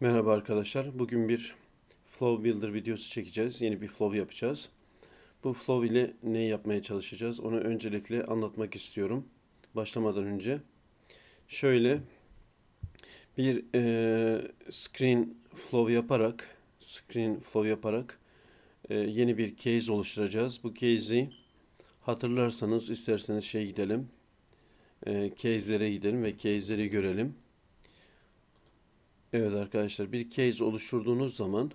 Merhaba arkadaşlar. Bugün bir Flow Builder videosu çekeceğiz. Yeni bir Flow yapacağız. Bu Flow ile ne yapmaya çalışacağız? Onu öncelikle anlatmak istiyorum. Başlamadan önce. Şöyle bir e, screen flow yaparak screen flow yaparak e, yeni bir case oluşturacağız. Bu case'i hatırlarsanız isterseniz şey gidelim. E, case'lere gidelim ve case'leri görelim Evet arkadaşlar bir case oluşturduğunuz zaman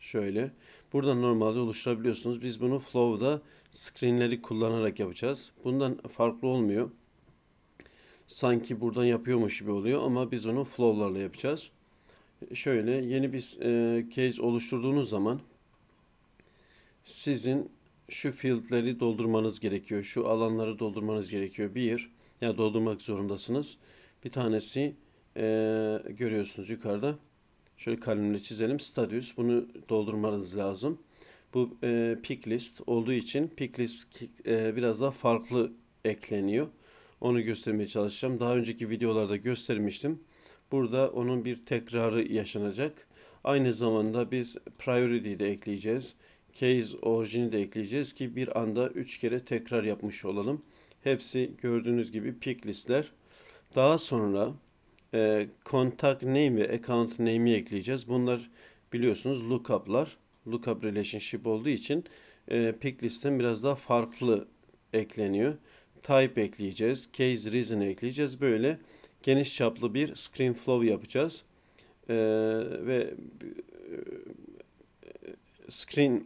şöyle burada normalde oluşturabiliyorsunuz. Biz bunu Flow'da screenleri kullanarak yapacağız. Bundan farklı olmuyor. Sanki buradan yapıyormuş gibi oluyor ama biz onu Flow'larla yapacağız. Şöyle yeni bir e, case oluşturduğunuz zaman sizin şu fieldleri doldurmanız gerekiyor. Şu alanları doldurmanız gerekiyor. Bir, ya doldurmak zorundasınız. Bir tanesi e, görüyorsunuz yukarıda. Şöyle kalemle çizelim. Stadius. Bunu doldurmanız lazım. Bu e, pick list olduğu için pick list e, biraz daha farklı ekleniyor. Onu göstermeye çalışacağım. Daha önceki videolarda göstermiştim. Burada onun bir tekrarı yaşanacak. Aynı zamanda biz priority'yi de ekleyeceğiz. Case orijini de ekleyeceğiz ki bir anda 3 kere tekrar yapmış olalım. Hepsi gördüğünüz gibi pick listler. Daha sonra e, Name ve account name'i ekleyeceğiz. Bunlar biliyorsunuz lookup'lar. Lookup relationship olduğu için e, pick listen biraz daha farklı ekleniyor. Type ekleyeceğiz. Case reason ekleyeceğiz. Böyle geniş çaplı bir screen flow yapacağız. E, ve e, screen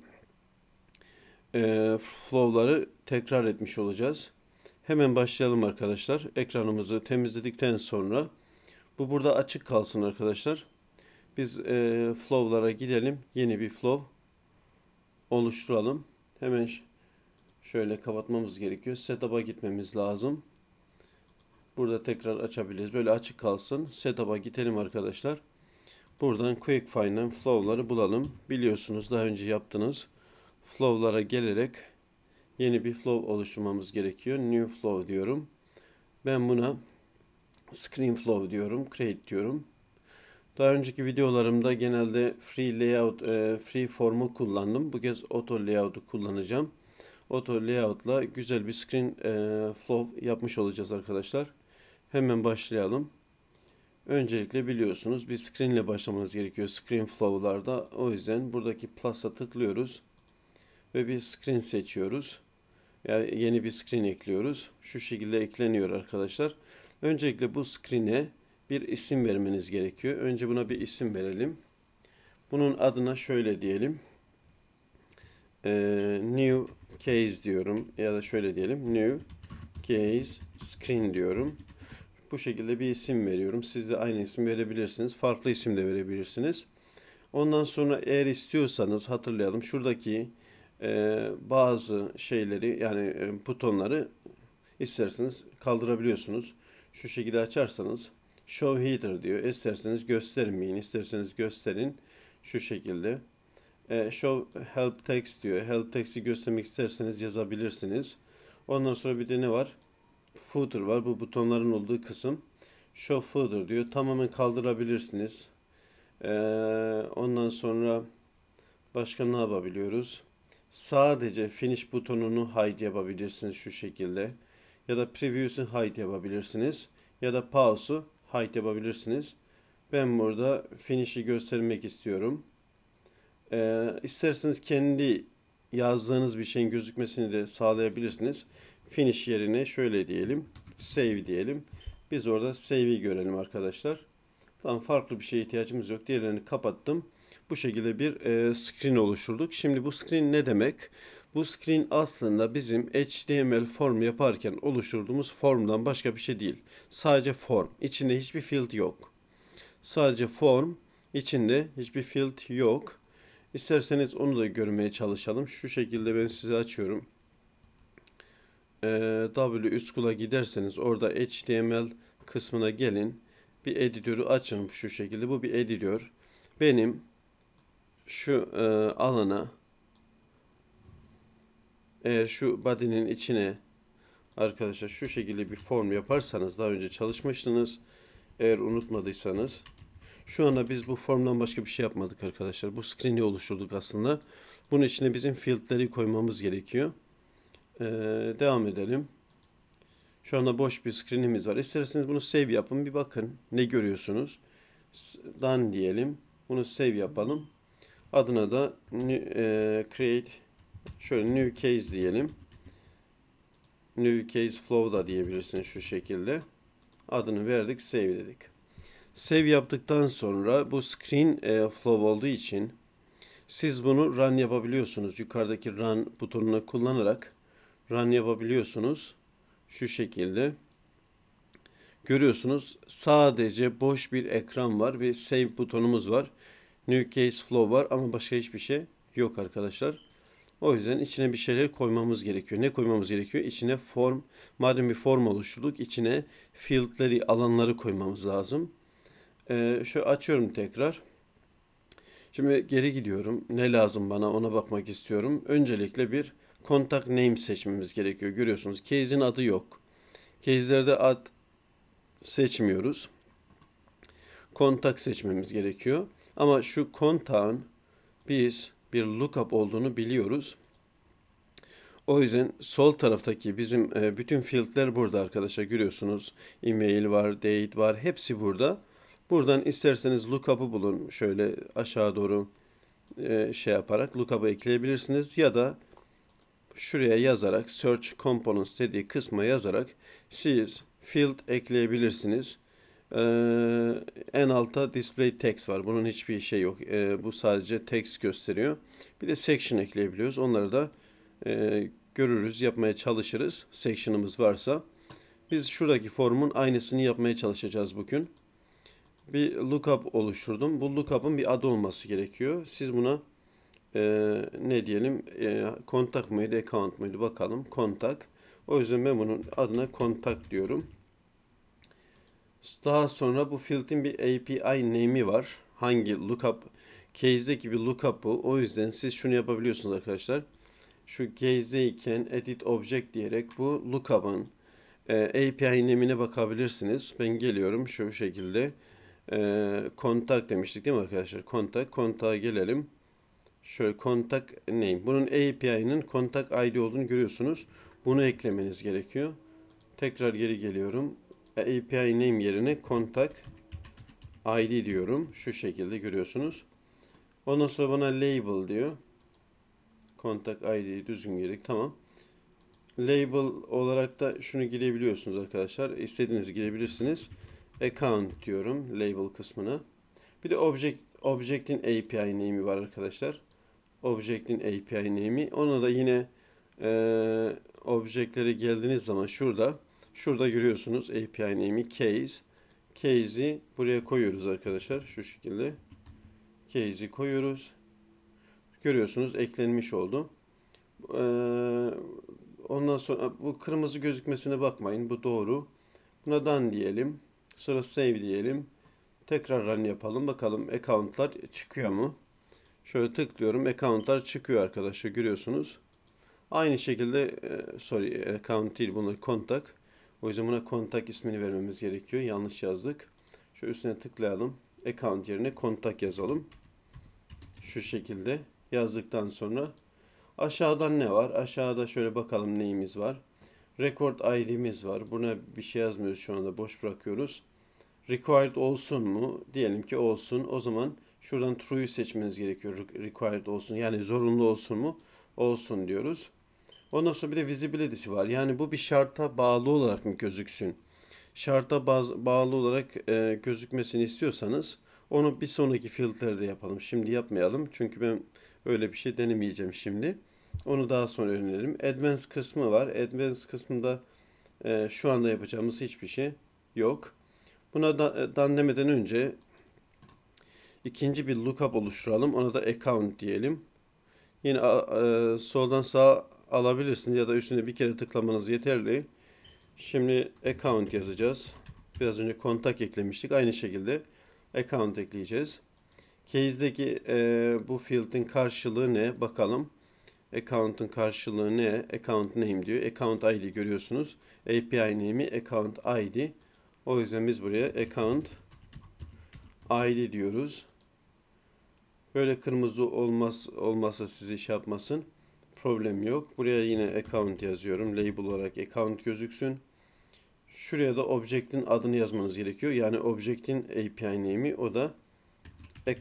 e, flow'ları tekrar etmiş olacağız. Hemen başlayalım arkadaşlar. Ekranımızı temizledikten sonra bu burada açık kalsın arkadaşlar. Biz e, flow'lara gidelim. Yeni bir flow oluşturalım. Hemen şöyle kapatmamız gerekiyor. Setup'a gitmemiz lazım. Burada tekrar açabiliriz. Böyle açık kalsın. Setup'a gidelim arkadaşlar. Buradan Quick Find'ın flow'ları bulalım. Biliyorsunuz daha önce yaptınız. flow'lara gelerek yeni bir flow oluşturmamız gerekiyor. New flow diyorum. Ben buna ScreenFlow diyorum, Create diyorum. Daha önceki videolarımda genelde free layout, e, free form'u kullandım. Bu kez auto layout'u kullanacağım. Auto layout'la güzel bir screen e, flow yapmış olacağız arkadaşlar. Hemen başlayalım. Öncelikle biliyorsunuz bir screen ile başlamanız gerekiyor screen flow'larda. O yüzden buradaki plus'a tıklıyoruz ve bir screen seçiyoruz. Yani yeni bir screen ekliyoruz. Şu şekilde ekleniyor arkadaşlar. Öncelikle bu screen'e bir isim vermeniz gerekiyor. Önce buna bir isim verelim. Bunun adına şöyle diyelim. Ee, new case diyorum ya da şöyle diyelim. New case screen diyorum. Bu şekilde bir isim veriyorum. Siz de aynı isim verebilirsiniz. Farklı isim de verebilirsiniz. Ondan sonra eğer istiyorsanız hatırlayalım. Şuradaki e, bazı şeyleri yani e, butonları isterseniz kaldırabiliyorsunuz şu şekilde açarsanız show header diyor. İsterseniz göstermeyin, isterseniz gösterin. Şu şekilde. E, show help text diyor. Help text'i göstermek isterseniz yazabilirsiniz. Ondan sonra bir de ne var? Footer var. Bu butonların olduğu kısım. Show footer diyor. Tamamen kaldırabilirsiniz. E, ondan sonra başka ne yapabiliyoruz? Sadece finish butonunu hide yapabilirsiniz şu şekilde ya da preview's'ü hide yapabilirsiniz ya da pause'u hide yapabilirsiniz. Ben burada finish'i göstermek istiyorum. Ee, isterseniz kendi yazdığınız bir şeyin gözükmesini de sağlayabilirsiniz. Finish yerine şöyle diyelim. Save diyelim. Biz orada save'i görelim arkadaşlar. Tamam farklı bir şeye ihtiyacımız yok. Diğerlerini kapattım. Bu şekilde bir e, screen oluşturduk. Şimdi bu screen ne demek? Bu screen aslında bizim HTML form yaparken oluşturduğumuz formdan başka bir şey değil. Sadece form. İçinde hiçbir field yok. Sadece form. İçinde hiçbir field yok. İsterseniz onu da görmeye çalışalım. Şu şekilde ben size açıyorum. Ee, w Üskula giderseniz orada HTML kısmına gelin. Bir editörü açın şu şekilde. Bu bir editör. Benim şu e, alana eğer şu body'nin içine arkadaşlar şu şekilde bir form yaparsanız daha önce çalışmıştınız. Eğer unutmadıysanız şu anda biz bu formdan başka bir şey yapmadık arkadaşlar. Bu screen'i oluşturduk aslında. Bunun içine bizim field'leri koymamız gerekiyor. Ee, devam edelim. Şu anda boş bir screen'imiz var. isterseniz bunu save yapın. Bir bakın ne görüyorsunuz. Dan diyelim. Bunu save yapalım. Adına da e, create Şöyle new case diyelim. New case flow da diyebilirsiniz şu şekilde. Adını verdik save dedik. Save yaptıktan sonra bu screen e, flow olduğu için siz bunu run yapabiliyorsunuz. Yukarıdaki run butonunu kullanarak run yapabiliyorsunuz. Şu şekilde. Görüyorsunuz sadece boş bir ekran var ve save butonumuz var. New case flow var ama başka hiçbir şey yok arkadaşlar. O yüzden içine bir şeyler koymamız gerekiyor. Ne koymamız gerekiyor? İçine form, madem bir form oluşturduk, içine fieldleri, alanları koymamız lazım. Ee, şöyle açıyorum tekrar. Şimdi geri gidiyorum. Ne lazım bana ona bakmak istiyorum. Öncelikle bir contact name seçmemiz gerekiyor. Görüyorsunuz case'in adı yok. Case'lerde ad seçmiyoruz. Contact seçmemiz gerekiyor. Ama şu kontağın biz bir lookup olduğunu biliyoruz. O yüzden sol taraftaki bizim e, bütün fieldler burada arkadaşlar görüyorsunuz. Email var, date var hepsi burada. Buradan isterseniz lookup'ı bulun. Şöyle aşağı doğru e, şey yaparak lookup'ı ekleyebilirsiniz ya da şuraya yazarak search components dediği kısma yazarak siz field ekleyebilirsiniz. Ee, en alta display text var. Bunun hiçbir şey yok. Ee, bu sadece text gösteriyor. Bir de section ekleyebiliyoruz. Onları da e, görürüz, yapmaya çalışırız. Section'ımız varsa. Biz şuradaki formun aynısını yapmaya çalışacağız bugün. Bir lookup oluşturdum. Bu lookup'ın bir adı olması gerekiyor. Siz buna e, ne diyelim e, kontak mıydı, account mıydı bakalım. Kontak. O yüzden ben bunun adına kontak diyorum. Daha sonra bu filtin bir API name'i var. Hangi lookup case'deki gibi lookup'u, o yüzden siz şunu yapabiliyorsunuz arkadaşlar. Şu case'deyken edit object diyerek bu lookup'ın e, API name'ine bakabilirsiniz. Ben geliyorum şu şekilde. E, contact demiştik değil mi arkadaşlar? Contact. Contact'a gelelim. Şöyle contact name. Bunun API'nin contact ID olduğunu görüyorsunuz. Bunu eklemeniz gerekiyor. Tekrar geri geliyorum. E, API name yerine contact ID diyorum. Şu şekilde görüyorsunuz. Ondan sonra bana label diyor. Contact ID'yi düzgün girdik. Tamam. Label olarak da şunu girebiliyorsunuz arkadaşlar. İstediğiniz girebilirsiniz. Account diyorum label kısmına. Bir de object object'in API name'i var arkadaşlar. Object'in API name'i. Ona da yine e, object'lere geldiğiniz zaman şurada Şurada görüyorsunuz API name'i case. Case'i buraya koyuyoruz arkadaşlar. Şu şekilde. Case'i koyuyoruz. Görüyorsunuz eklenmiş oldu. Ee, ondan sonra bu kırmızı gözükmesine bakmayın. Bu doğru. Buna done diyelim. Sonra save diyelim. Tekrar run yapalım. Bakalım accountlar çıkıyor mu? Şöyle tıklıyorum. Accountlar çıkıyor arkadaşlar. Görüyorsunuz. Aynı şekilde e, sorry account değil bunlar kontak. O yüzden buna kontak ismini vermemiz gerekiyor. Yanlış yazdık. Şöyle üstüne tıklayalım. Account yerine kontak yazalım. Şu şekilde yazdıktan sonra aşağıdan ne var? Aşağıda şöyle bakalım neyimiz var. Record ID'miz var. Buna bir şey yazmıyoruz şu anda. Boş bırakıyoruz. Required olsun mu? Diyelim ki olsun. O zaman şuradan true'yu seçmeniz gerekiyor. Required olsun. Yani zorunlu olsun mu? Olsun diyoruz. Ondan sonra bir de visibility'si var. Yani bu bir şarta bağlı olarak mı gözüksün? Şarta baz, bağlı olarak e, gözükmesini istiyorsanız onu bir sonraki filtrede yapalım. Şimdi yapmayalım. Çünkü ben öyle bir şey denemeyeceğim şimdi. Onu daha sonra öğrenelim. Advanced kısmı var. Advanced kısmında e, şu anda yapacağımız hiçbir şey yok. Buna da, e, dan demeden önce ikinci bir lookup oluşturalım. Ona da account diyelim. Yine e, soldan sağa alabilirsiniz ya da üstüne bir kere tıklamanız yeterli. Şimdi account yazacağız. Biraz önce kontak eklemiştik. Aynı şekilde account ekleyeceğiz. Case'deki e, bu field'in karşılığı ne? Bakalım. Account'ın karşılığı ne? Account name diyor. Account ID görüyorsunuz. API name'i account ID. O yüzden biz buraya account ID diyoruz. Böyle kırmızı olmaz olmasa sizi iş şey yapmasın problem yok. Buraya yine account yazıyorum. Label olarak account gözüksün. Şuraya da object'in adını yazmanız gerekiyor. Yani object'in API name'i o da e,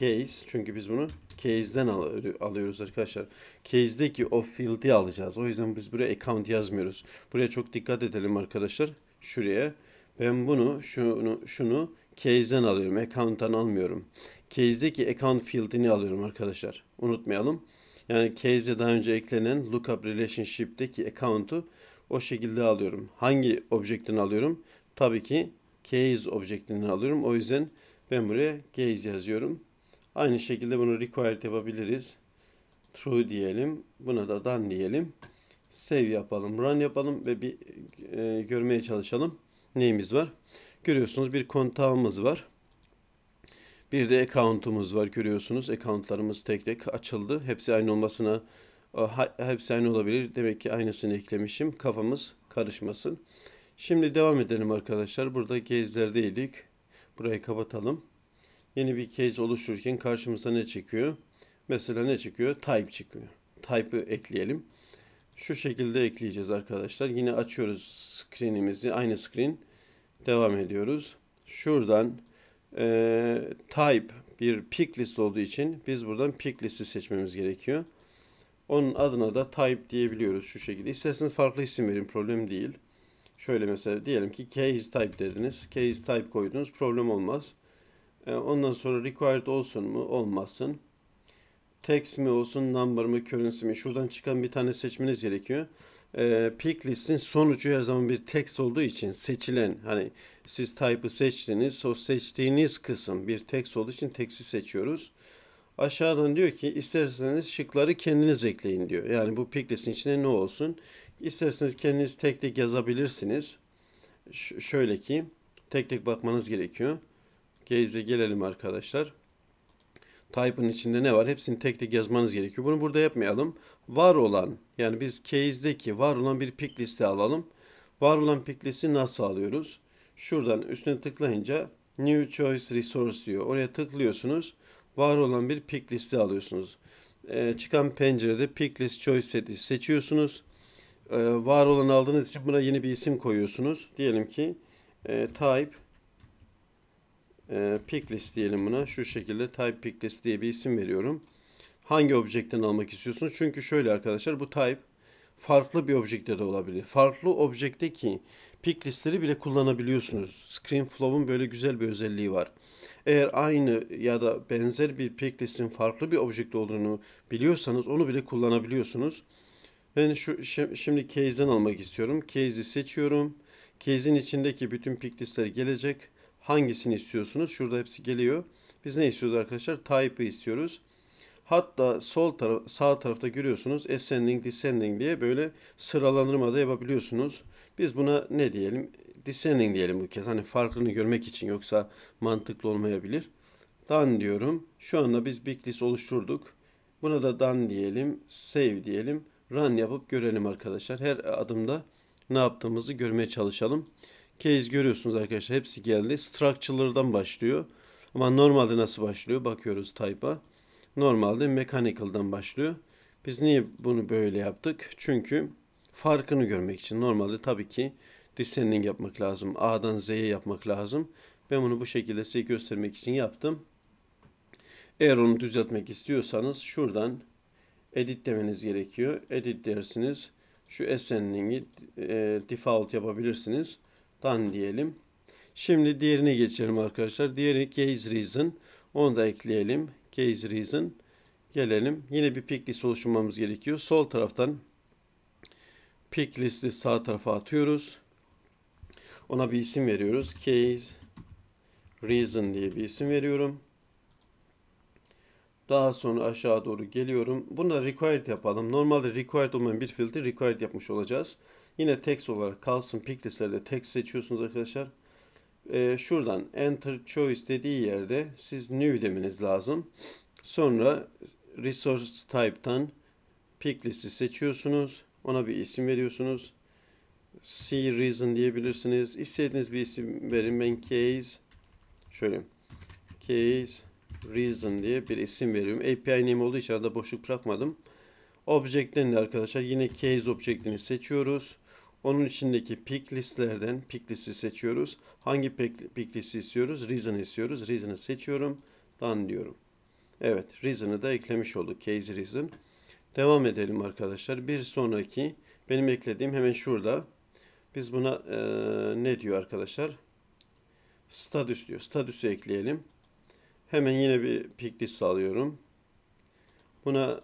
case. Çünkü biz bunu case'den alıyoruz arkadaşlar. Case'deki o field'i alacağız. O yüzden biz buraya account yazmıyoruz. Buraya çok dikkat edelim arkadaşlar. Şuraya. Ben bunu, şunu, şunu case'den alıyorum. Account'tan almıyorum. Case'deki account field'ini alıyorum arkadaşlar. Unutmayalım. Yani case'e daha önce eklenen lookup relationship'teki account'u o şekilde alıyorum. Hangi objektini alıyorum? Tabii ki case objektini alıyorum. O yüzden ben buraya case yazıyorum. Aynı şekilde bunu required yapabiliriz. True diyelim. Buna da done diyelim. Save yapalım. Run yapalım ve bir e, görmeye çalışalım. Neyimiz var? Görüyorsunuz bir kontağımız var. Bir de account'umuz var görüyorsunuz. Account'larımız tek tek açıldı. Hepsi aynı olmasına e, hepsi aynı olabilir. Demek ki aynısını eklemişim. Kafamız karışmasın. Şimdi devam edelim arkadaşlar. Burada case'lerdeydik. Burayı kapatalım. Yeni bir case oluştururken karşımıza ne çıkıyor? Mesela ne çıkıyor? Type çıkıyor. Type'ı ekleyelim. Şu şekilde ekleyeceğiz arkadaşlar. Yine açıyoruz screen'imizi. Aynı screen. Devam ediyoruz. Şuradan e, type bir pick list olduğu için biz buradan pick listi seçmemiz gerekiyor. Onun adına da type diyebiliyoruz şu şekilde. İsterseniz farklı isim verin problem değil. Şöyle mesela diyelim ki case type dediniz. Case type koydunuz problem olmaz. Ee, ondan sonra required olsun mu olmasın. Text mi olsun number mı currency mi şuradan çıkan bir tane seçmeniz gerekiyor e, pick listin sonucu her zaman bir text olduğu için seçilen hani siz type'ı seçtiniz o seçtiğiniz kısım bir text olduğu için text'i seçiyoruz. Aşağıdan diyor ki isterseniz şıkları kendiniz ekleyin diyor. Yani bu pick listin içinde ne olsun? İsterseniz kendiniz tek tek yazabilirsiniz. Ş şöyle ki tek tek bakmanız gerekiyor. Gaze'e gelelim arkadaşlar. Type'ın içinde ne var? Hepsini tek tek yazmanız gerekiyor. Bunu burada yapmayalım var olan yani biz case'deki var olan bir pick liste alalım. Var olan pick listi nasıl alıyoruz? Şuradan üstüne tıklayınca New Choice Resource diyor. Oraya tıklıyorsunuz. Var olan bir pick listi alıyorsunuz. Ee, çıkan pencerede pick list choice seti seçiyorsunuz. Ee, var olan aldığınız için buna yeni bir isim koyuyorsunuz. Diyelim ki e, type e, pick list diyelim buna. Şu şekilde type pick list diye bir isim veriyorum hangi objekten almak istiyorsunuz? Çünkü şöyle arkadaşlar bu type farklı bir objekte de olabilir. Farklı objekteki pick listleri bile kullanabiliyorsunuz. ScreenFlow'un böyle güzel bir özelliği var. Eğer aynı ya da benzer bir pick listin farklı bir objekte olduğunu biliyorsanız onu bile kullanabiliyorsunuz. Ben şu şimdi case'den almak istiyorum. Case'i seçiyorum. Case'in içindeki bütün pick listler gelecek. Hangisini istiyorsunuz? Şurada hepsi geliyor. Biz ne istiyoruz arkadaşlar? Type'ı istiyoruz. Hatta sol taraf, sağ tarafta görüyorsunuz ascending, descending diye böyle sıralanırma da yapabiliyorsunuz. Biz buna ne diyelim? Descending diyelim bu kez. Hani farkını görmek için yoksa mantıklı olmayabilir. Dan diyorum. Şu anda biz big list oluşturduk. Buna da dan diyelim. Save diyelim. Run yapıp görelim arkadaşlar. Her adımda ne yaptığımızı görmeye çalışalım. Case görüyorsunuz arkadaşlar. Hepsi geldi. Structure'lardan başlıyor. Ama normalde nasıl başlıyor? Bakıyoruz type'a normalde mechanical'dan başlıyor. Biz niye bunu böyle yaptık? Çünkü farkını görmek için normalde tabii ki descending yapmak lazım. A'dan Z'ye yapmak lazım. Ben bunu bu şekilde size göstermek için yaptım. Eğer onu düzeltmek istiyorsanız şuradan edit demeniz gerekiyor. Edit dersiniz. Şu ascending'i e, default yapabilirsiniz. Dan diyelim. Şimdi diğerine geçelim arkadaşlar. Diğeri case reason. Onu da ekleyelim case reason gelelim. Yine bir pick list oluşturmamız gerekiyor. Sol taraftan pick listi sağ tarafa atıyoruz. Ona bir isim veriyoruz. Case reason diye bir isim veriyorum. Daha sonra aşağı doğru geliyorum. Bunu da required yapalım. Normalde required olmayan bir filtre required yapmış olacağız. Yine text olarak kalsın. Pick listlerde text seçiyorsunuz arkadaşlar. Arkadaşlar e, şuradan enter choice dediği yerde siz new demeniz lazım. Sonra resource type'tan pick listi seçiyorsunuz. Ona bir isim veriyorsunuz. see reason diyebilirsiniz. İstediğiniz bir isim verin. Ben case şöyle case reason diye bir isim veriyorum. API name olduğu için arada boşluk bırakmadım. Object'ten arkadaşlar yine case object'ini seçiyoruz. Onun içindeki pick listlerden pick listi seçiyoruz. Hangi pick, listi istiyoruz? Reason istiyoruz. Reason'ı seçiyorum. Done diyorum. Evet reason'ı da eklemiş olduk. Case reason. Devam edelim arkadaşlar. Bir sonraki benim eklediğim hemen şurada. Biz buna e, ne diyor arkadaşlar? Status diyor. Status'u ekleyelim. Hemen yine bir pick list alıyorum. Buna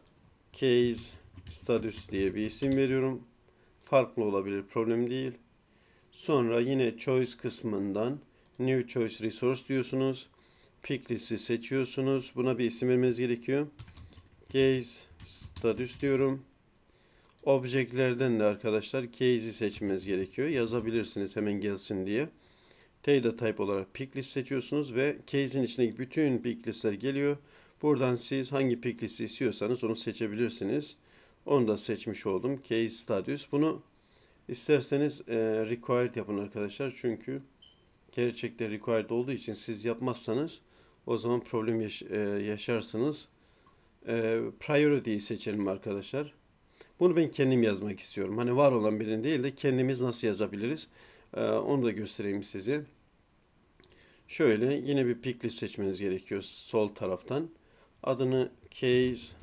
case status diye bir isim veriyorum farklı olabilir. Problem değil. Sonra yine choice kısmından new choice resource diyorsunuz. Pick listi seçiyorsunuz. Buna bir isim vermeniz gerekiyor. Case status diyorum. Objectlerden de arkadaşlar case'i seçmeniz gerekiyor. Yazabilirsiniz hemen gelsin diye. Data type olarak pick list seçiyorsunuz ve case'in içindeki bütün pick listler geliyor. Buradan siz hangi pick listi istiyorsanız onu seçebilirsiniz. Onu da seçmiş oldum. Case Stadius. Bunu isterseniz e, required yapın arkadaşlar. Çünkü gerçekte required olduğu için siz yapmazsanız o zaman problem yaş e, yaşarsınız. E, priority'yi seçelim arkadaşlar. Bunu ben kendim yazmak istiyorum. Hani var olan birini değil de kendimiz nasıl yazabiliriz? E, onu da göstereyim size. Şöyle yine bir pick list seçmeniz gerekiyor sol taraftan. Adını case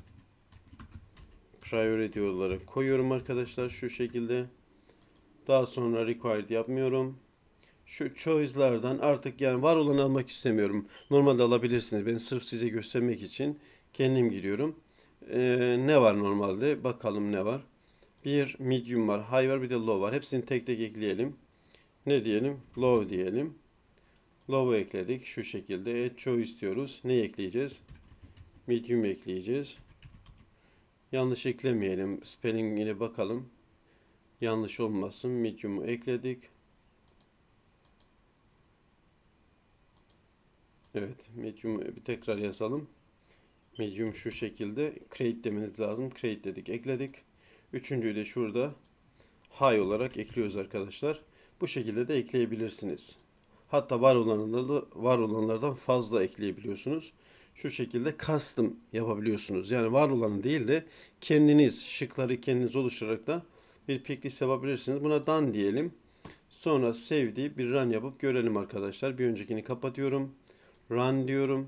priority olarak koyuyorum arkadaşlar şu şekilde. Daha sonra required yapmıyorum. Şu choice'lardan artık yani var olanı almak istemiyorum. Normalde alabilirsiniz. Ben sırf size göstermek için kendim giriyorum. Ee, ne var normalde? Bakalım ne var. Bir medium var, high var, bir de low var. Hepsini tek tek ekleyelim. Ne diyelim? Low diyelim. Low'u ekledik şu şekilde. Add show istiyoruz. Ne ekleyeceğiz? Medium ekleyeceğiz. Yanlış eklemeyelim. Spelling'ine bakalım. Yanlış olmasın. Medium'u ekledik. Evet. Medium'u bir tekrar yazalım. Medium şu şekilde. Create demeniz lazım. Create dedik. Ekledik. Üçüncüyü de şurada high olarak ekliyoruz arkadaşlar. Bu şekilde de ekleyebilirsiniz. Hatta var olanlarda var olanlardan fazla ekleyebiliyorsunuz şu şekilde custom yapabiliyorsunuz. Yani var olanı değil de kendiniz şıkları kendiniz oluşturarak da bir pick yapabilirsiniz. Buna dan diyelim. Sonra save bir run yapıp görelim arkadaşlar. Bir öncekini kapatıyorum. Run diyorum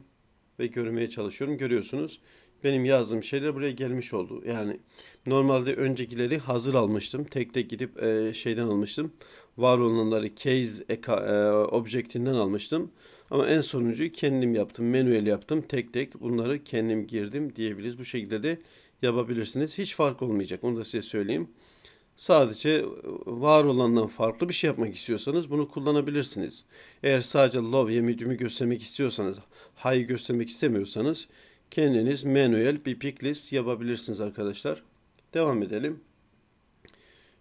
ve görmeye çalışıyorum. Görüyorsunuz benim yazdığım şeyler buraya gelmiş oldu. Yani normalde öncekileri hazır almıştım. Tek tek gidip e, şeyden almıştım. Var olanları case e, e objektinden almıştım. Ama en sonuncu kendim yaptım. Manuel yaptım. Tek tek bunları kendim girdim diyebiliriz. Bu şekilde de yapabilirsiniz. Hiç fark olmayacak. Onu da size söyleyeyim. Sadece e, var olandan farklı bir şey yapmak istiyorsanız bunu kullanabilirsiniz. Eğer sadece Love ya medium'u göstermek istiyorsanız, high'ı göstermek istemiyorsanız kendiniz manuel bir pick list yapabilirsiniz arkadaşlar. Devam edelim.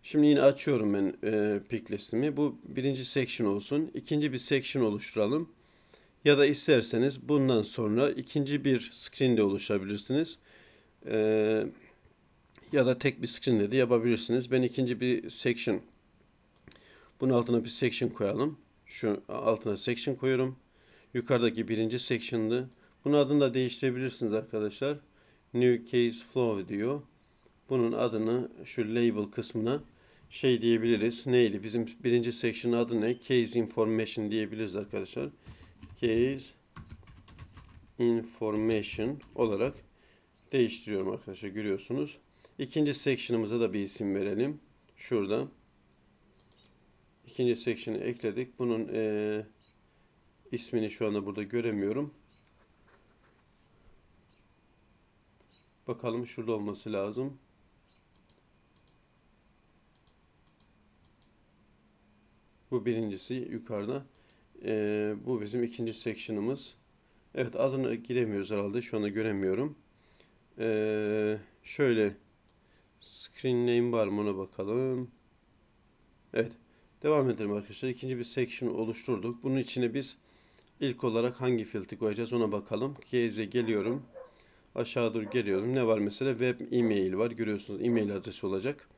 Şimdi yine açıyorum ben e, pick listimi. Bu birinci section olsun. İkinci bir section oluşturalım. Ya da isterseniz bundan sonra ikinci bir screen de oluşabilirsiniz. Ee, ya da tek bir screen de, de yapabilirsiniz. Ben ikinci bir section bunun altına bir section koyalım. Şu altına section koyuyorum. Yukarıdaki birinci section'dı. Bunun adını da değiştirebilirsiniz arkadaşlar. New case flow diyor. Bunun adını şu label kısmına şey diyebiliriz. Neydi? Bizim birinci section'ın adı ne? Case information diyebiliriz arkadaşlar case information olarak değiştiriyorum arkadaşlar görüyorsunuz. İkinci section'ımıza da bir isim verelim. Şurada. İkinci section'ı ekledik. Bunun e, ismini şu anda burada göremiyorum. Bakalım şurada olması lazım. Bu birincisi yukarıda. Ee, bu bizim ikinci section'ımız. Evet adını giremiyoruz herhalde. Şu anda göremiyorum. Ee, şöyle screen name var mı ona bakalım. Evet. Devam edelim arkadaşlar. İkinci bir section oluşturduk. Bunun içine biz ilk olarak hangi filtre koyacağız ona bakalım. Case'e geliyorum. Aşağı doğru geliyorum. Ne var mesela? Web email var. Görüyorsunuz email adresi olacak.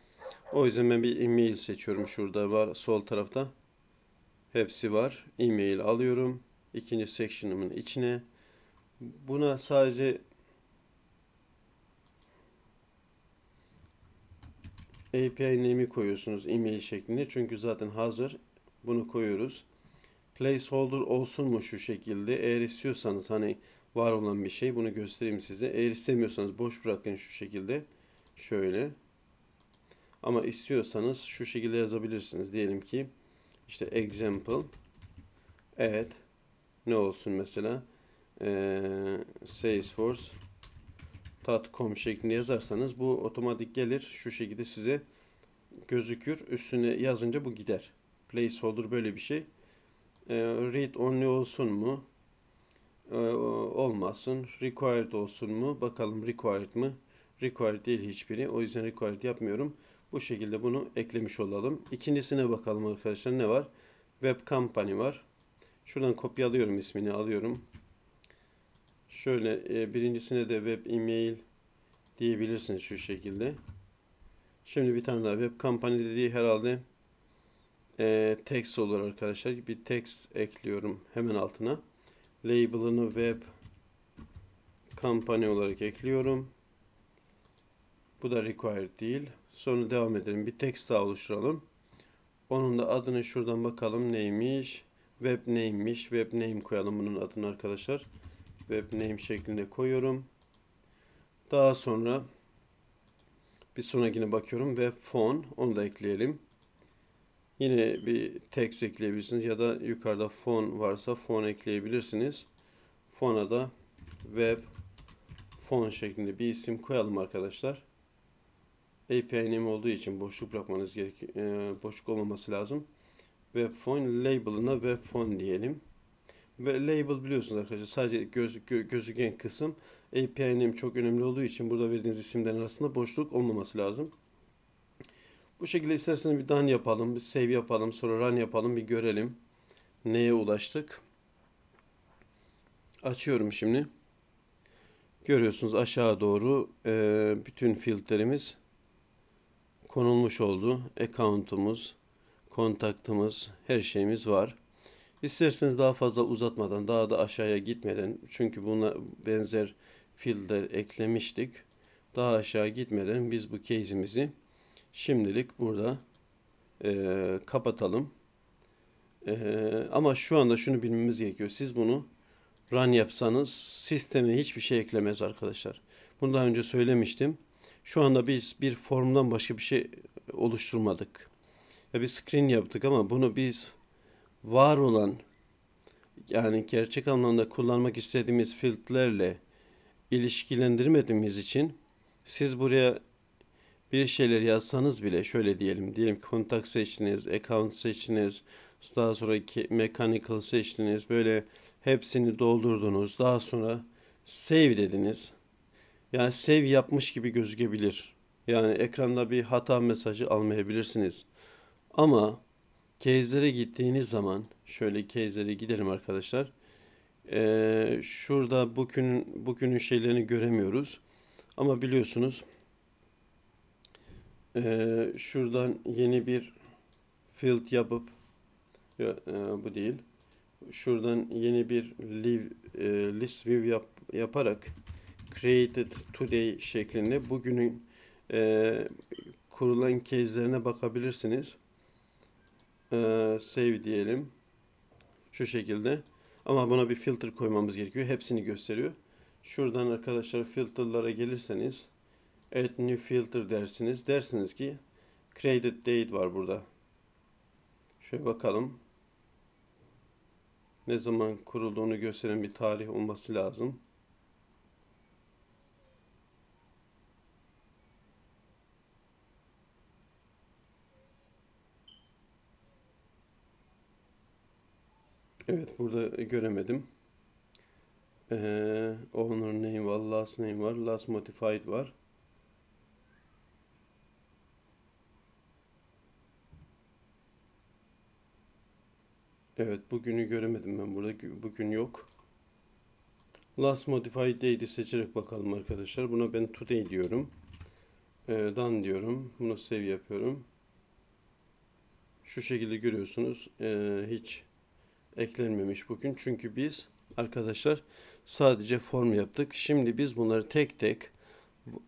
O yüzden ben bir email seçiyorum. Şurada var sol tarafta. Hepsi var. E-mail alıyorum. İkinci section'ımın içine. Buna sadece API name'i koyuyorsunuz e-mail şeklinde. Çünkü zaten hazır. Bunu koyuyoruz. Placeholder olsun mu şu şekilde? Eğer istiyorsanız hani var olan bir şey. Bunu göstereyim size. Eğer istemiyorsanız boş bırakın şu şekilde. Şöyle. Ama istiyorsanız şu şekilde yazabilirsiniz. Diyelim ki işte example evet ne olsun mesela ee, salesforce .com şeklinde yazarsanız bu otomatik gelir. Şu şekilde size gözükür. Üstüne yazınca bu gider. Placeholder böyle bir şey. E, read only olsun mu? E, olmasın. Required olsun mu? Bakalım required mı? Required değil hiçbiri. O yüzden required yapmıyorum. Bu şekilde bunu eklemiş olalım. İkincisine bakalım arkadaşlar ne var? Web Company var. Şuradan kopyalıyorum ismini alıyorum. Şöyle e, birincisine de web email diyebilirsiniz şu şekilde. Şimdi bir tane daha web Company dediği herhalde e, text olur arkadaşlar. Bir text ekliyorum hemen altına. Label'ını web Company olarak ekliyorum. Bu da required değil. Sonra devam edelim. Bir text daha oluşturalım. Onun da adını şuradan bakalım neymiş. Web name'miş. Web name koyalım bunun adını arkadaşlar. Web name şeklinde koyuyorum. Daha sonra bir sonrakine bakıyorum. Web phone Onu da ekleyelim. Yine bir text ekleyebilirsiniz ya da yukarıda phone varsa phone ekleyebilirsiniz. Phone'a da web phone şeklinde bir isim koyalım arkadaşlar. API name olduğu için boşluk bırakmanız gerek e, boşluk olmaması lazım. Ve font label'ına web font diyelim. Ve label biliyorsunuz arkadaşlar sadece göz, gö, gözüken kısım API name çok önemli olduğu için burada verdiğiniz isimlerin arasında boşluk olmaması lazım. Bu şekilde isterseniz bir done yapalım, bir save yapalım, sonra run yapalım, bir görelim neye ulaştık. Açıyorum şimdi. Görüyorsunuz aşağı doğru e, bütün filtremiz konulmuş oldu. Account'umuz, kontaktımız, her şeyimiz var. İsterseniz daha fazla uzatmadan, daha da aşağıya gitmeden çünkü buna benzer filter eklemiştik. Daha aşağı gitmeden biz bu case'imizi şimdilik burada e, kapatalım. E, ama şu anda şunu bilmemiz gerekiyor. Siz bunu run yapsanız sisteme hiçbir şey eklemez arkadaşlar. Bunu daha önce söylemiştim. Şu anda biz bir formdan başka bir şey oluşturmadık. Ya bir screen yaptık ama bunu biz var olan yani gerçek anlamda kullanmak istediğimiz filtrelerle ilişkilendirmediğimiz için siz buraya bir şeyler yazsanız bile şöyle diyelim. Diyelim kontak seçtiniz, account seçtiniz, daha sonra mechanical seçtiniz. Böyle hepsini doldurdunuz. Daha sonra save dediniz. Yani save yapmış gibi gözükebilir. Yani ekranda bir hata mesajı almayabilirsiniz. Ama case'lere gittiğiniz zaman şöyle case'lere gidelim arkadaşlar. Ee, şurada bugün bugünün şeylerini göremiyoruz. Ama biliyorsunuz e, şuradan yeni bir field yapıp e, bu değil. Şuradan yeni bir live, e, list view yap, yaparak created today şeklinde bugünün e, kurulan kezlerine bakabilirsiniz. E, save diyelim. Şu şekilde. Ama buna bir filter koymamız gerekiyor. Hepsini gösteriyor. Şuradan arkadaşlar filterlara gelirseniz add new filter dersiniz. Dersiniz ki created date var burada. Şöyle bakalım. Ne zaman kurulduğunu gösteren bir tarih olması lazım. Evet burada göremedim. Ee, owner name var, last name var, last modified var. Evet bugünü göremedim ben burada. Bugün yok. Last modified day'di seçerek bakalım arkadaşlar. Buna ben today diyorum. Ee, done diyorum. Bunu save yapıyorum. Şu şekilde görüyorsunuz. Ee, hiç eklenmemiş bugün. Çünkü biz arkadaşlar sadece form yaptık. Şimdi biz bunları tek tek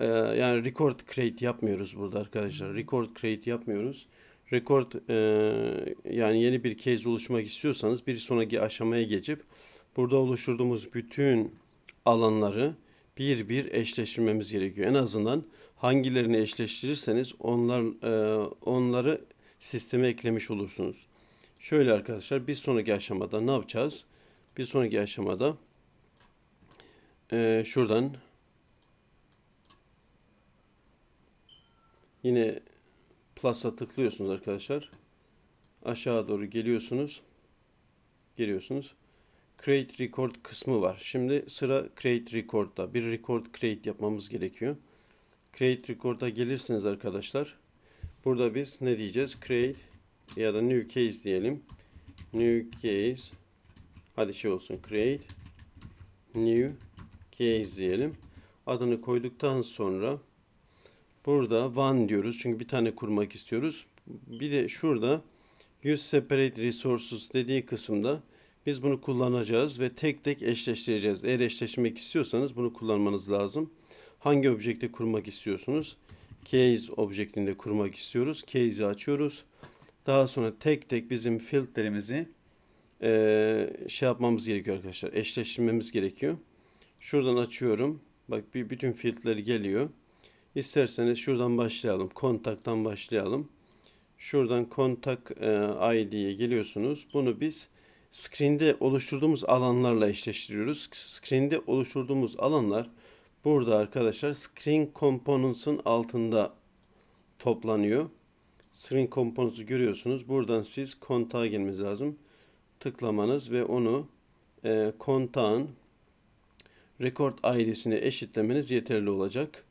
e, yani record create yapmıyoruz burada arkadaşlar. Record create yapmıyoruz. Record e, yani yeni bir case oluşmak istiyorsanız bir sonraki aşamaya geçip burada oluşturduğumuz bütün alanları bir bir eşleştirmemiz gerekiyor. En azından hangilerini eşleştirirseniz onlar e, onları sisteme eklemiş olursunuz. Şöyle arkadaşlar bir sonraki aşamada ne yapacağız? Bir sonraki aşamada e, şuradan yine plus'a tıklıyorsunuz arkadaşlar. Aşağı doğru geliyorsunuz. Geliyorsunuz. Create Record kısmı var. Şimdi sıra Create Record'da. Bir Record Create yapmamız gerekiyor. Create Record'a gelirsiniz arkadaşlar. Burada biz ne diyeceğiz? Create ya da new case diyelim. New case hadi şey olsun create new case diyelim. Adını koyduktan sonra burada one diyoruz. Çünkü bir tane kurmak istiyoruz. Bir de şurada use separate resources dediği kısımda biz bunu kullanacağız ve tek tek eşleştireceğiz. Eğer eşleşmek istiyorsanız bunu kullanmanız lazım. Hangi objekte kurmak istiyorsunuz? Case objektinde kurmak istiyoruz. Case'i açıyoruz. Daha sonra tek tek bizim filtrelerimizi e, şey yapmamız gerekiyor arkadaşlar. Eşleştirmemiz gerekiyor. Şuradan açıyorum. Bak bir bütün filtreler geliyor. İsterseniz şuradan başlayalım. Kontaktan başlayalım. Şuradan kontak e, ID'ye geliyorsunuz. Bunu biz screen'de oluşturduğumuz alanlarla eşleştiriyoruz. Screen'de oluşturduğumuz alanlar burada arkadaşlar screen components'ın altında toplanıyor string komponuzu görüyorsunuz. Buradan siz kontağa gelmeniz lazım. Tıklamanız ve onu e, kontağın record ID'sine eşitlemeniz yeterli olacak.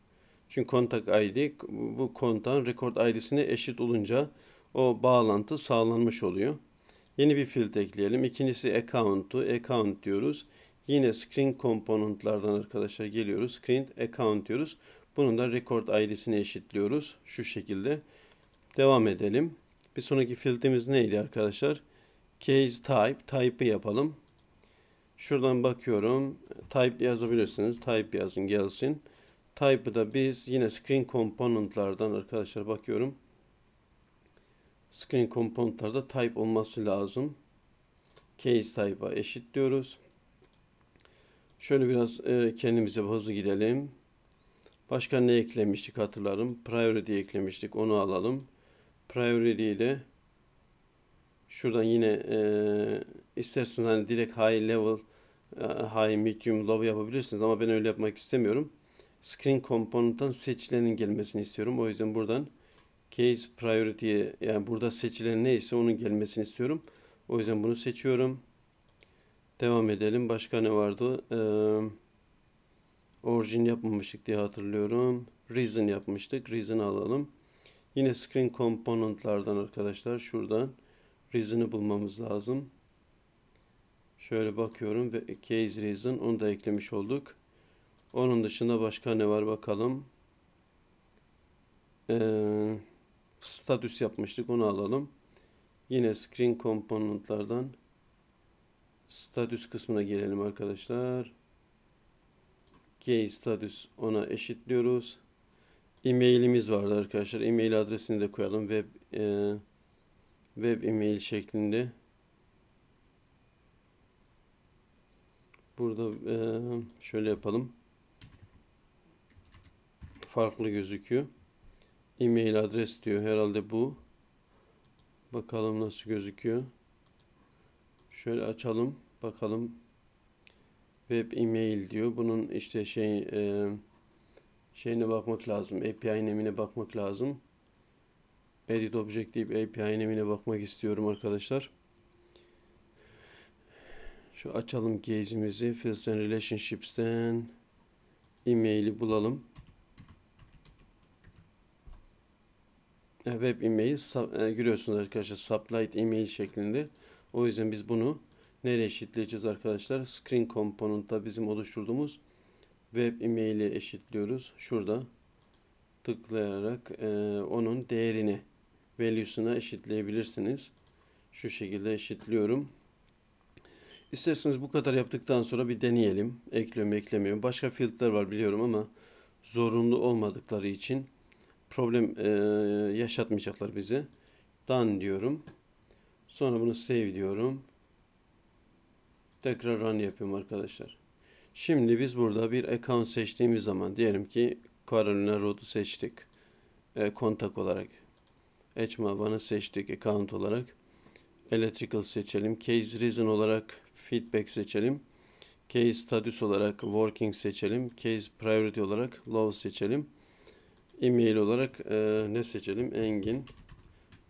Çünkü kontak ID bu kontağın record ID'sine eşit olunca o bağlantı sağlanmış oluyor. Yeni bir filtre ekleyelim. İkincisi account'u account diyoruz. Yine screen komponentlardan arkadaşlar geliyoruz. Screen account diyoruz. Bunun da record ID'sini eşitliyoruz şu şekilde. Devam edelim. Bir sonraki filtremiz neydi arkadaşlar? Case type. Type'ı yapalım. Şuradan bakıyorum. Type yazabilirsiniz. Type yazın gelsin. Type'ı da biz yine screen componentlardan arkadaşlar bakıyorum. Screen componentlarda type olması lazım. Case type'a eşit diyoruz. Şöyle biraz e, kendimize hızlı gidelim. Başka ne eklemiştik hatırlarım. Priority eklemiştik. Onu alalım priority ile şuradan yine e, isterseniz hani direkt high level e, high medium low yapabilirsiniz ama ben öyle yapmak istemiyorum. Screen komponundan seçilenin gelmesini istiyorum. O yüzden buradan case priority yani burada seçilen neyse onun gelmesini istiyorum. O yüzden bunu seçiyorum. Devam edelim. Başka ne vardı? Ee, origin yapmamıştık diye hatırlıyorum. Reason yapmıştık. Reason alalım. Yine screen componentlardan arkadaşlar şuradan reason'ı bulmamız lazım. Şöyle bakıyorum ve case reason onu da eklemiş olduk. Onun dışında başka ne var bakalım. Ee, status yapmıştık onu alalım. Yine screen componentlardan status kısmına gelelim arkadaşlar. Key status ona eşitliyoruz e-mailimiz vardı arkadaşlar. E-mail adresini de koyalım. Web e, web e-mail şeklinde. Burada e, şöyle yapalım. Farklı gözüküyor. E-mail adres diyor. Herhalde bu. Bakalım nasıl gözüküyor. Şöyle açalım. Bakalım. Web e-mail diyor. Bunun işte şey eee şeyine bakmak lazım. API nemine bakmak lazım. Edit Object deyip API nemine bakmak istiyorum arkadaşlar. Şu açalım gezimizi, Fields Relationships'ten e-mail'i bulalım. E, web e-mail e, görüyorsunuz arkadaşlar supplied e-mail şeklinde. O yüzden biz bunu nereye eşitleyeceğiz arkadaşlar? Screen komponentta bizim oluşturduğumuz web emaili eşitliyoruz. Şurada tıklayarak e, onun değerini value'suna eşitleyebilirsiniz. Şu şekilde eşitliyorum. İsterseniz bu kadar yaptıktan sonra bir deneyelim. Ekliyor mu Başka filtreler var biliyorum ama zorunlu olmadıkları için problem e, yaşatmayacaklar bize. Done diyorum. Sonra bunu save diyorum. Tekrar run yapıyorum arkadaşlar. Şimdi biz burada bir account seçtiğimiz zaman diyelim ki Carolina Road'u seçtik. E, kontak olarak. Edge seçtik account olarak. Electrical seçelim. Case Reason olarak feedback seçelim. Case Status olarak Working seçelim. Case Priority olarak Low seçelim. Email olarak e, ne seçelim? Engin.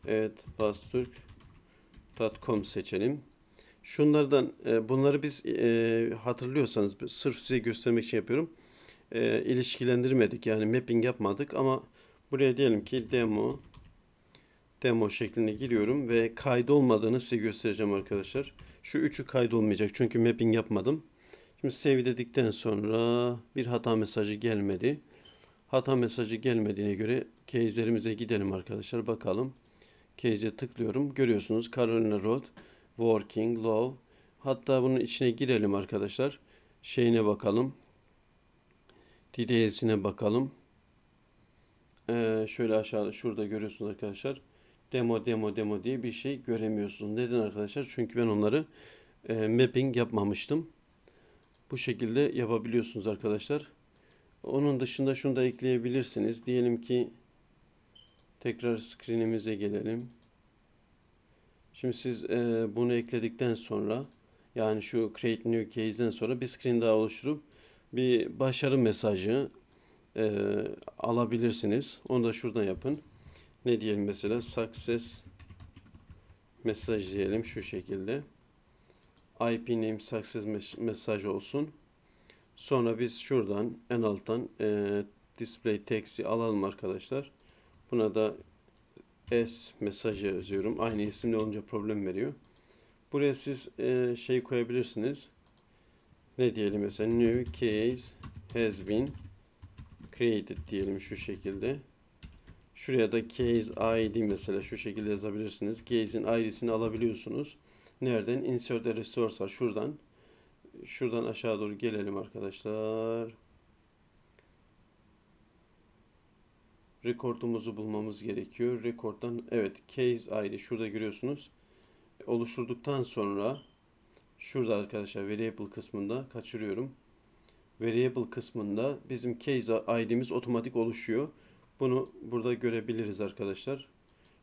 Evet, pasturk.com seçelim. Şunlardan e, bunları biz e, hatırlıyorsanız sırf size göstermek için yapıyorum. E, ilişkilendirmedik yani mapping yapmadık ama buraya diyelim ki demo demo şeklinde giriyorum ve kaydolmadığını size göstereceğim arkadaşlar. Şu üçü kaydolmayacak çünkü mapping yapmadım. Şimdi save dedikten sonra bir hata mesajı gelmedi. Hata mesajı gelmediğine göre case'lerimize gidelim arkadaşlar bakalım. Case'e tıklıyorum. Görüyorsunuz Carolina Road working, low. Hatta bunun içine girelim arkadaşlar. Şeyine bakalım. TDS'ine bakalım. Ee, şöyle aşağıda şurada görüyorsunuz arkadaşlar. Demo demo demo diye bir şey göremiyorsunuz. Neden arkadaşlar? Çünkü ben onları e, mapping yapmamıştım. Bu şekilde yapabiliyorsunuz arkadaşlar. Onun dışında şunu da ekleyebilirsiniz. Diyelim ki tekrar screenimize gelelim. Şimdi siz e, bunu ekledikten sonra yani şu create new case'den sonra bir screen daha oluşturup bir başarı mesajı e, alabilirsiniz. Onu da şuradan yapın. Ne diyelim mesela success mesaj diyelim şu şekilde. IP name success mesaj olsun. Sonra biz şuradan en alttan e, display text'i alalım arkadaşlar. Buna da S mesajı yazıyorum. Aynı isimli olunca problem veriyor. Buraya siz e, şey koyabilirsiniz. Ne diyelim mesela new case has been created diyelim şu şekilde. Şuraya da case id mesela şu şekilde yazabilirsiniz. Case'in id'sini alabiliyorsunuz. Nereden? Insert a resource var. Şuradan. Şuradan aşağı doğru gelelim arkadaşlar. Rekordumuzu bulmamız gerekiyor. Rekordan evet case ID şurada görüyorsunuz. E, oluşturduktan sonra şurada arkadaşlar variable kısmında kaçırıyorum. Variable kısmında bizim case ID'miz otomatik oluşuyor. Bunu burada görebiliriz arkadaşlar.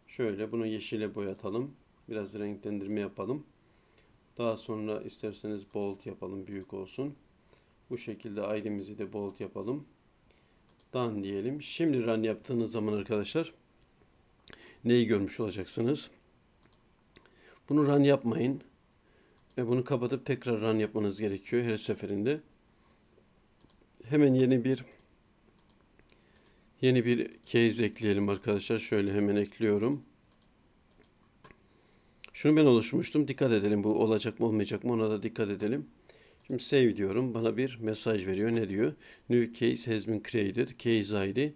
Şöyle bunu yeşile boyatalım. Biraz renklendirme yapalım. Daha sonra isterseniz bold yapalım büyük olsun. Bu şekilde ID'mizi de bold yapalım dan diyelim. Şimdi run yaptığınız zaman arkadaşlar neyi görmüş olacaksınız? Bunu run yapmayın. Ve bunu kapatıp tekrar run yapmanız gerekiyor her seferinde. Hemen yeni bir yeni bir case ekleyelim arkadaşlar. Şöyle hemen ekliyorum. Şunu ben oluşmuştum. Dikkat edelim bu olacak mı olmayacak mı ona da dikkat edelim. Şimdi save diyorum. Bana bir mesaj veriyor. Ne diyor? New case has been created. Case ID.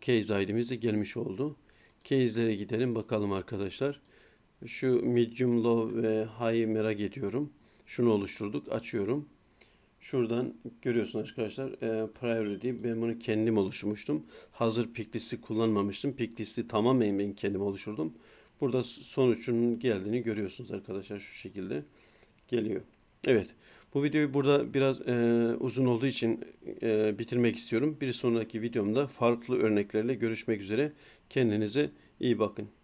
Case ID'miz de gelmiş oldu. Case'lere gidelim bakalım arkadaşlar. Şu medium, low ve High merak ediyorum. Şunu oluşturduk. Açıyorum. Şuradan görüyorsunuz arkadaşlar e, priority ben bunu kendim oluşturmuştum. Hazır picklisti kullanmamıştım. Picklisti tamamen ben kendim oluşturdum. Burada sonucunun geldiğini görüyorsunuz arkadaşlar şu şekilde geliyor. Evet bu videoyu burada biraz e, uzun olduğu için e, bitirmek istiyorum. Bir sonraki videomda farklı örneklerle görüşmek üzere. Kendinize iyi bakın.